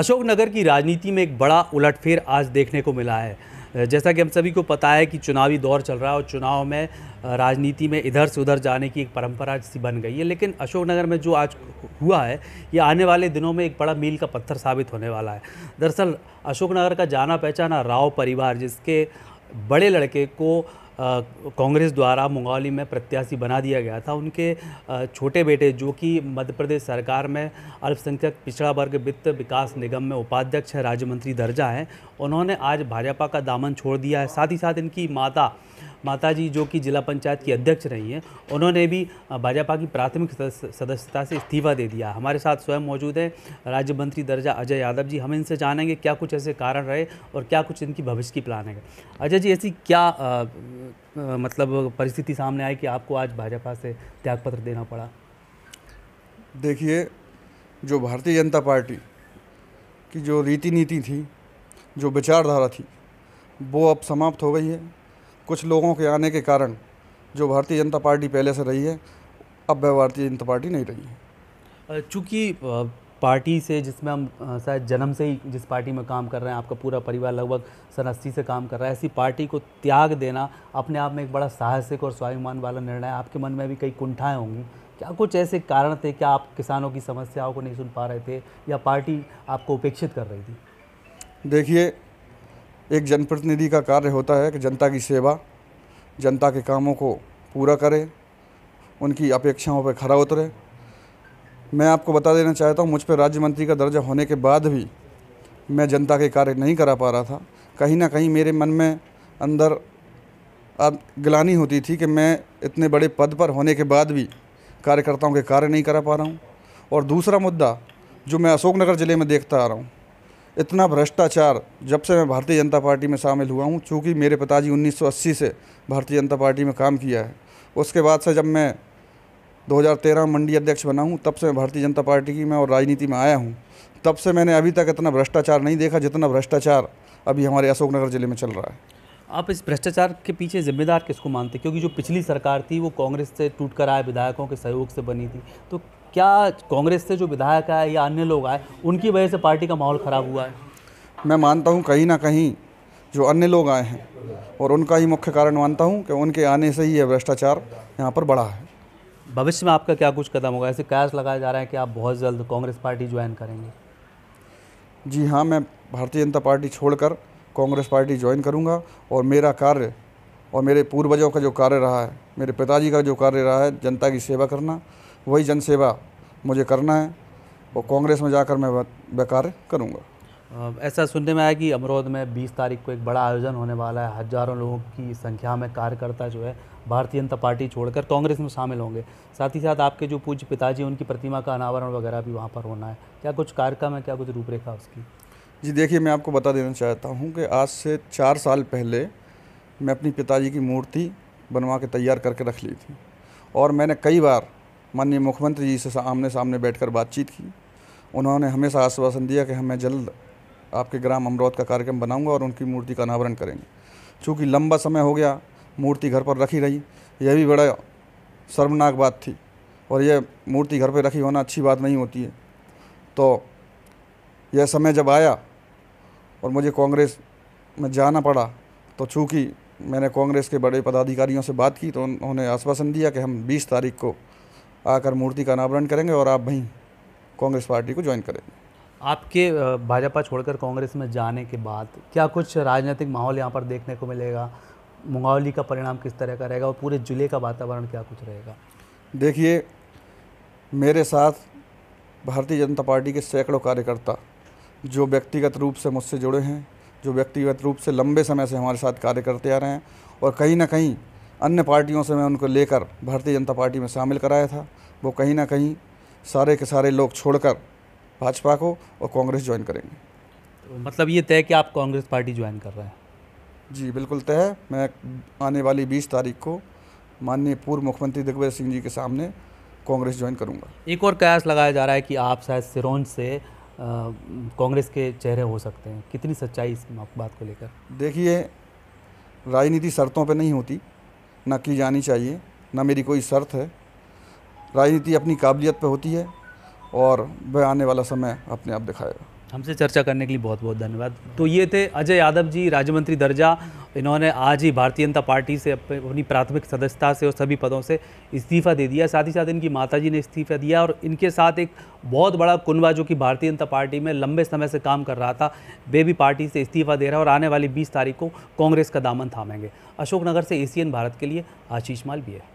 अशोकनगर की राजनीति में एक बड़ा उलटफेर आज देखने को मिला है जैसा कि हम सभी को पता है कि चुनावी दौर चल रहा है और चुनाव में राजनीति में इधर से उधर जाने की एक परंपरा सी बन गई है लेकिन अशोकनगर में जो आज हुआ है ये आने वाले दिनों में एक बड़ा मील का पत्थर साबित होने वाला है दरअसल अशोकनगर का जाना पहचाना राव परिवार जिसके बड़े लड़के को कांग्रेस द्वारा मुंगौली में प्रत्याशी बना दिया गया था उनके छोटे बेटे जो कि मध्य प्रदेश सरकार में अल्पसंख्यक पिछड़ा वर्ग वित्त विकास निगम में उपाध्यक्ष राज्य मंत्री दर्जा हैं उन्होंने आज भाजपा का दामन छोड़ दिया है साथ ही साथ इनकी माता माता जी जो कि जिला पंचायत की अध्यक्ष रही हैं उन्होंने भी भाजपा की प्राथमिक सदस्यता से इस्तीफा दे दिया हमारे साथ स्वयं मौजूद हैं राज्य मंत्री दर्जा अजय यादव जी हम इनसे जानेंगे क्या कुछ ऐसे कारण रहे और क्या कुछ इनकी भविष्य की प्लान है अजय जी ऐसी क्या आ, आ, मतलब परिस्थिति सामने आई कि आपको आज भाजपा से त्यागपत्र देना पड़ा देखिए जो भारतीय जनता पार्टी की जो रीति नीति थी जो विचारधारा थी वो अब समाप्त हो गई है कुछ लोगों के आने के कारण जो भारतीय जनता पार्टी पहले से रही है अब वह भारतीय जनता पार्टी नहीं रही है चूँकि पार्टी से जिसमें हम शायद जन्म से ही जिस पार्टी में काम कर रहे हैं आपका पूरा परिवार लगभग अस्सी से काम कर रहा है ऐसी पार्टी को त्याग देना अपने आप में एक बड़ा साहसिक और स्वाभिमान वाला निर्णय आपके मन में भी कई कुंठाएँ होंगी क्या कुछ ऐसे कारण थे क्या आप किसानों की समस्याओं को नहीं सुन पा रहे थे या पार्टी आपको उपेक्षित कर रही थी देखिए एक जनप्रतिनिधि का कार्य होता है कि जनता की सेवा जनता के कामों को पूरा करे उनकी अपेक्षाओं पर खरा उतरे मैं आपको बता देना चाहता हूँ मुझ पर राज्य मंत्री का दर्जा होने के बाद भी मैं जनता के कार्य नहीं करा पा रहा था कहीं ना कहीं मेरे मन में अंदर अब गिलानी होती थी कि मैं इतने बड़े पद पर होने के बाद भी कार्यकर्ताओं के कार्य नहीं करा पा रहा हूँ और दूसरा मुद्दा जो मैं अशोकनगर ज़िले में देखता आ रहा हूँ इतना भ्रष्टाचार जब से मैं भारतीय जनता पार्टी में शामिल हुआ हूँ चूँकि मेरे पिताजी 1980 से भारतीय जनता पार्टी में काम किया है उसके बाद से जब मैं 2013 मंडी अध्यक्ष बना हूँ तब से मैं भारतीय जनता पार्टी की में और राजनीति में आया हूँ तब से मैंने अभी तक इतना भ्रष्टाचार नहीं देखा जितना भ्रष्टाचार अभी हमारे अशोकनगर ज़िले में चल रहा है आप इस भ्रष्टाचार के पीछे जिम्मेदार किसको मानते क्योंकि जो पिछली सरकार थी वो कांग्रेस से टूट कर आए विधायकों के सहयोग से बनी थी तो क्या कांग्रेस से जो विधायक आए या अन्य लोग आए उनकी वजह से पार्टी का माहौल ख़राब हुआ है मैं मानता हूँ कहीं ना कहीं जो अन्य लोग आए हैं और उनका ही मुख्य कारण मानता हूँ कि उनके आने से ही यह भ्रष्टाचार यहाँ पर बढ़ा है भविष्य में आपका क्या कुछ कदम होगा ऐसे कयास लगाए जा रहे हैं कि आप बहुत जल्द कांग्रेस पार्टी ज्वाइन करेंगे जी हाँ मैं भारतीय जनता पार्टी छोड़कर कांग्रेस पार्टी ज्वाइन करूँगा और मेरा कार्य और मेरे पूर्वजों का जो कार्य रहा है मेरे पिताजी का जो कार्य रहा है जनता की सेवा करना वही जनसेवा मुझे करना है और कांग्रेस में जाकर मैं बेकार करूँगा ऐसा सुनने में आया कि अमरोध में 20 तारीख को एक बड़ा आयोजन होने वाला है हजारों लोगों की संख्या में कार्यकर्ता जो है भारतीय जनता पार्टी छोड़कर कांग्रेस में शामिल होंगे साथ ही साथ आपके जो पूज्य पिताजी उनकी प्रतिमा का अनावरण वगैरह भी वहाँ पर होना है क्या कुछ कार्यक्रम है क्या कुछ रूपरेखा उसकी जी देखिए मैं आपको बता देना चाहता हूँ कि आज से चार साल पहले मैं अपनी पिताजी की मूर्ति बनवा के तैयार करके रख ली थी और मैंने कई बार माननीय मुख्यमंत्री जी से आमने सामने बैठकर बातचीत की उन्होंने हमेशा आश्वासन दिया कि हमें जल्द आपके ग्राम अमरावत का कार्यक्रम बनाऊंगा और उनकी मूर्ति का अनावरण करेंगे चूँकि लंबा समय हो गया मूर्ति घर पर रखी रही यह भी बड़ा शर्मनाक बात थी और यह मूर्ति घर पर रखी होना अच्छी बात नहीं होती है तो यह समय जब आया और मुझे कांग्रेस में जाना पड़ा तो चूँकि मैंने कांग्रेस के बड़े पदाधिकारियों से बात की तो उन्होंने आश्वासन दिया कि हम 20 तारीख को आकर मूर्ति का अनावरण करेंगे और आप भाई कांग्रेस पार्टी को ज्वाइन करेंगे आपके भाजपा छोड़कर कांग्रेस में जाने के बाद क्या कुछ राजनीतिक माहौल यहाँ पर देखने को मिलेगा मुंगावली का परिणाम किस तरह का रहेगा और पूरे जिले का वातावरण क्या कुछ रहेगा देखिए मेरे साथ भारतीय जनता पार्टी के सैकड़ों कार्यकर्ता जो व्यक्तिगत रूप से मुझसे जुड़े हैं जो व्यक्तिगत रूप से लंबे समय से हमारे साथ कार्य करते आ रहे हैं और कहीं ना कहीं अन्य पार्टियों से मैं उनको लेकर भारतीय जनता पार्टी में शामिल कराया था वो कहीं ना कहीं सारे के सारे लोग छोड़कर भाजपा को और कांग्रेस ज्वाइन करेंगे तो मतलब ये तय कि आप कांग्रेस पार्टी ज्वाइन कर रहे हैं जी बिल्कुल तय है मैं आने वाली बीस तारीख को माननीय पूर्व मुख्यमंत्री दिग्विजय सिंह जी के सामने कांग्रेस ज्वाइन करूंगा एक और कयास लगाया जा रहा है कि आप शायद सिरोंज से कांग्रेस के चेहरे हो सकते हैं कितनी सच्चाई इस बात को लेकर देखिए राजनीति शर्तों पर नहीं होती ना की जानी चाहिए ना मेरी कोई शर्त है राजनीति अपनी काबिलियत पे होती है और वह आने वाला समय अपने आप दिखाएगा हमसे चर्चा करने के लिए बहुत बहुत धन्यवाद तो ये थे अजय यादव जी राज्य मंत्री दर्जा इन्होंने आज ही भारतीय जनता पार्टी से अपनी प्राथमिक सदस्यता से और सभी पदों से इस्तीफा दे दिया साथ ही साथ इनकी माताजी ने इस्तीफा दिया और इनके साथ एक बहुत बड़ा कुनवा जो कि भारतीय जनता पार्टी में लंबे समय से काम कर रहा था वे भी पार्टी से इस्तीफा दे रहा और आने वाली बीस तारीख को कांग्रेस का दामन थामेंगे अशोकनगर से एशियन भारत के लिए आशीष माल भी है